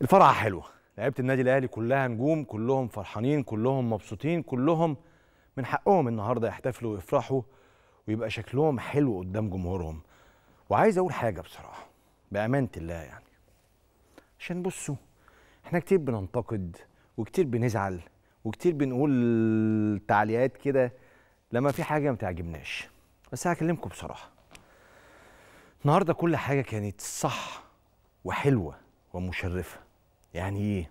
الفرحه حلوه لعيبه النادي الاهلي كلها نجوم كلهم فرحانين كلهم مبسوطين كلهم من حقهم النهارده يحتفلوا ويفرحوا ويبقى شكلهم حلو قدام جمهورهم وعايز اقول حاجه بصراحه بامانه الله يعني عشان بصوا احنا كتير بننتقد وكتير بنزعل وكتير بنقول تعليقات كده لما في حاجه ما تعجبناش بس هكلمكم بصراحه النهارده كل حاجه كانت صح وحلوه ومشرفه يعني ايه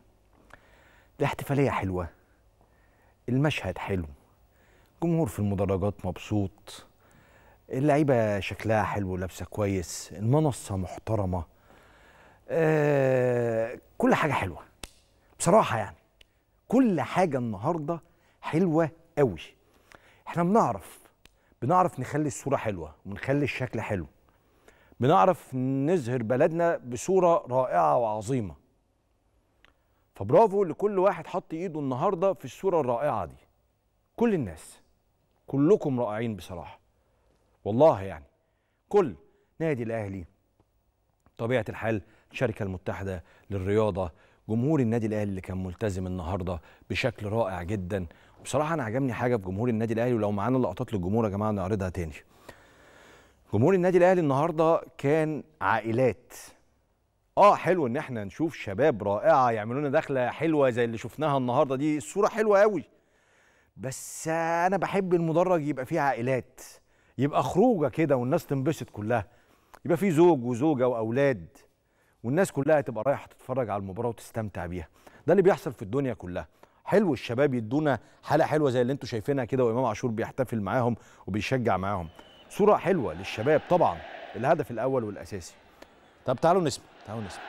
الاحتفاليه حلوه المشهد حلو جمهور في المدرجات مبسوط اللعيبه شكلها حلو لابسه كويس المنصه محترمه آه كل حاجه حلوه بصراحه يعني كل حاجه النهارده حلوه قوي احنا بنعرف بنعرف نخلي الصوره حلوه ونخلي الشكل حلو بنعرف نظهر بلدنا بصوره رائعه وعظيمه فبرافو لكل واحد حط ايده النهارده في الصوره الرائعه دي كل الناس كلكم رائعين بصراحه والله يعني كل نادي الاهلي طبيعه الحال الشركه المتحده للرياضه جمهور النادي الاهلي اللي كان ملتزم النهارده بشكل رائع جدا وبصراحه انا عجبني حاجه في جمهور النادي الاهلي ولو معانا لقطات للجمهور يا جماعه نعرضها تاني جمهور النادي الاهلي النهارده كان عائلات اه حلو ان احنا نشوف شباب رائعه يعملوا لنا دخله حلوه زي اللي شفناها النهارده دي الصوره حلوه قوي بس انا بحب المدرج يبقى فيه عائلات يبقى خروجه كده والناس تنبسط كلها يبقى فيه زوج وزوجه واولاد والناس كلها تبقى رايحه تتفرج على المباراه وتستمتع بيها ده اللي بيحصل في الدنيا كلها حلو الشباب يدونا حاله حلوه زي اللي انتم شايفينها كده وامام عاشور بيحتفل معاهم وبيشجع معاهم صوره حلوه للشباب طبعا الهدف الاول والاساسي طب تعالوا نسمع تاونس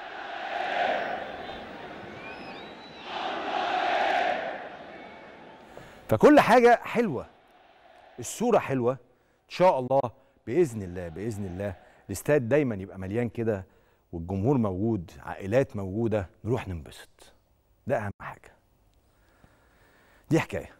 فكل حاجه حلوه الصوره حلوه ان شاء الله باذن الله باذن الله الاستاد دايما يبقى مليان كده والجمهور موجود عائلات موجوده نروح ننبسط ده اهم حاجه دي حكايه